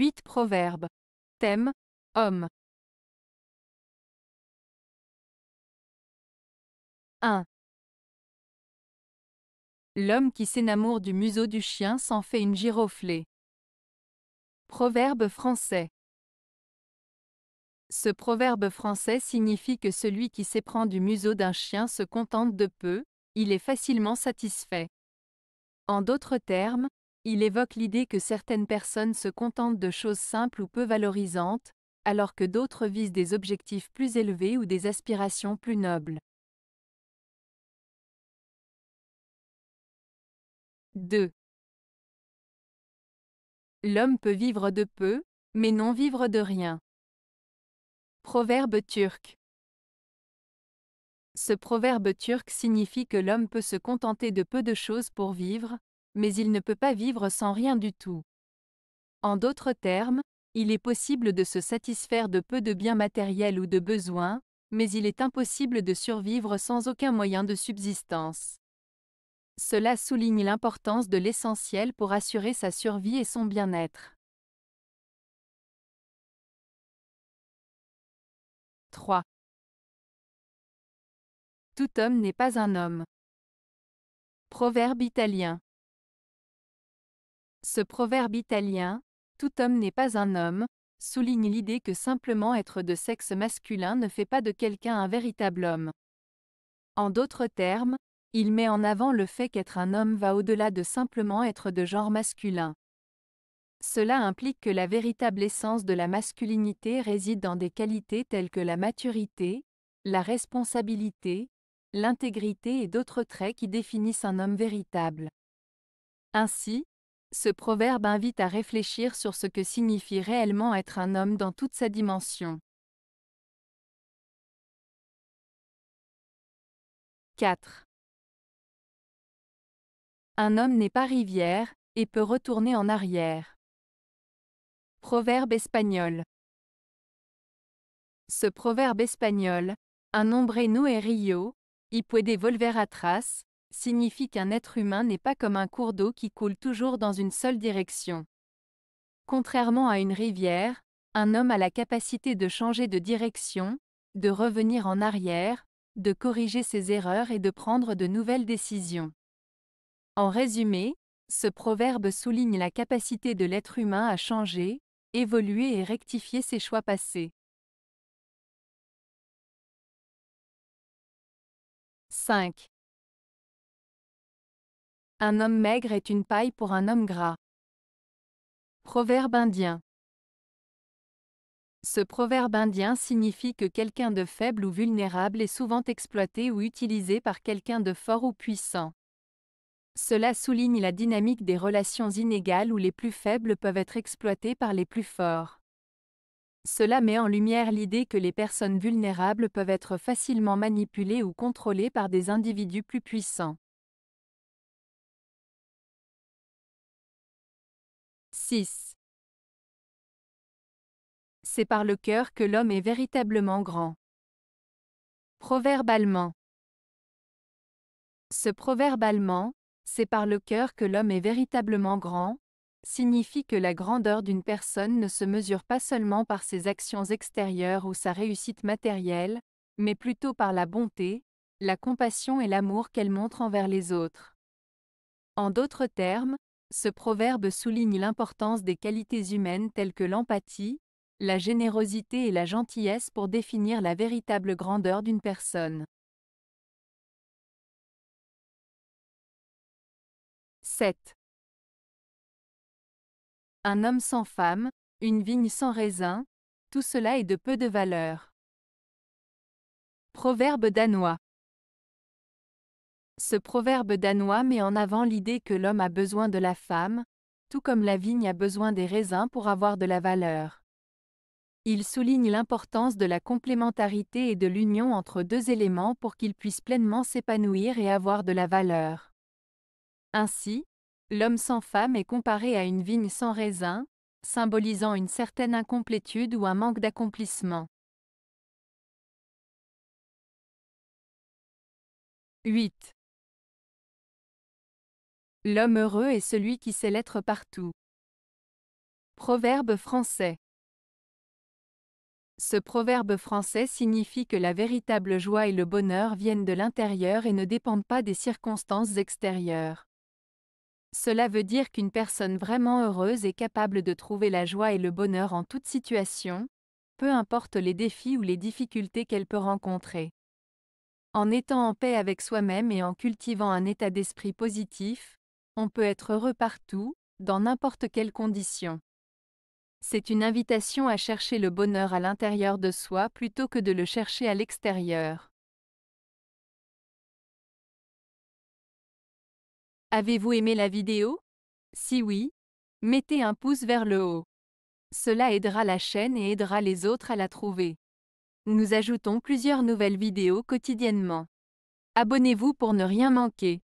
8 Proverbes. Thème Homme. 1. L'homme qui s'énamoure du museau du chien s'en fait une giroflée. Proverbe français. Ce proverbe français signifie que celui qui s'éprend du museau d'un chien se contente de peu, il est facilement satisfait. En d'autres termes, il évoque l'idée que certaines personnes se contentent de choses simples ou peu valorisantes, alors que d'autres visent des objectifs plus élevés ou des aspirations plus nobles. 2. L'homme peut vivre de peu, mais non vivre de rien. Proverbe turc. Ce proverbe turc signifie que l'homme peut se contenter de peu de choses pour vivre, mais il ne peut pas vivre sans rien du tout. En d'autres termes, il est possible de se satisfaire de peu de biens matériels ou de besoins, mais il est impossible de survivre sans aucun moyen de subsistance. Cela souligne l'importance de l'essentiel pour assurer sa survie et son bien-être. 3. Tout homme n'est pas un homme. Proverbe italien. Ce proverbe italien, tout homme n'est pas un homme, souligne l'idée que simplement être de sexe masculin ne fait pas de quelqu'un un véritable homme. En d'autres termes, il met en avant le fait qu'être un homme va au-delà de simplement être de genre masculin. Cela implique que la véritable essence de la masculinité réside dans des qualités telles que la maturité, la responsabilité, l'intégrité et d'autres traits qui définissent un homme véritable. Ainsi, ce proverbe invite à réfléchir sur ce que signifie réellement être un homme dans toute sa dimension. 4. Un homme n'est pas rivière, et peut retourner en arrière. Proverbe espagnol. Ce proverbe espagnol, un nombre no es Rio, y puede volver atrás, signifie qu'un être humain n'est pas comme un cours d'eau qui coule toujours dans une seule direction. Contrairement à une rivière, un homme a la capacité de changer de direction, de revenir en arrière, de corriger ses erreurs et de prendre de nouvelles décisions. En résumé, ce proverbe souligne la capacité de l'être humain à changer, évoluer et rectifier ses choix passés. 5. Un homme maigre est une paille pour un homme gras. Proverbe indien. Ce proverbe indien signifie que quelqu'un de faible ou vulnérable est souvent exploité ou utilisé par quelqu'un de fort ou puissant. Cela souligne la dynamique des relations inégales où les plus faibles peuvent être exploités par les plus forts. Cela met en lumière l'idée que les personnes vulnérables peuvent être facilement manipulées ou contrôlées par des individus plus puissants. 6. C'est par le cœur que l'homme est véritablement grand. Proverbe allemand. Ce proverbe allemand, c'est par le cœur que l'homme est véritablement grand, signifie que la grandeur d'une personne ne se mesure pas seulement par ses actions extérieures ou sa réussite matérielle, mais plutôt par la bonté, la compassion et l'amour qu'elle montre envers les autres. En d'autres termes, ce proverbe souligne l'importance des qualités humaines telles que l'empathie, la générosité et la gentillesse pour définir la véritable grandeur d'une personne. 7. Un homme sans femme, une vigne sans raisin, tout cela est de peu de valeur. Proverbe danois. Ce proverbe danois met en avant l'idée que l'homme a besoin de la femme, tout comme la vigne a besoin des raisins pour avoir de la valeur. Il souligne l'importance de la complémentarité et de l'union entre deux éléments pour qu'ils puissent pleinement s'épanouir et avoir de la valeur. Ainsi, l'homme sans femme est comparé à une vigne sans raisin, symbolisant une certaine incomplétude ou un manque d'accomplissement. 8. L'homme heureux est celui qui sait l'être partout. Proverbe français. Ce proverbe français signifie que la véritable joie et le bonheur viennent de l'intérieur et ne dépendent pas des circonstances extérieures. Cela veut dire qu'une personne vraiment heureuse est capable de trouver la joie et le bonheur en toute situation, peu importe les défis ou les difficultés qu'elle peut rencontrer. En étant en paix avec soi-même et en cultivant un état d'esprit positif, on peut être heureux partout, dans n'importe quelle condition. C'est une invitation à chercher le bonheur à l'intérieur de soi plutôt que de le chercher à l'extérieur. Avez-vous aimé la vidéo Si oui, mettez un pouce vers le haut. Cela aidera la chaîne et aidera les autres à la trouver. Nous ajoutons plusieurs nouvelles vidéos quotidiennement. Abonnez-vous pour ne rien manquer.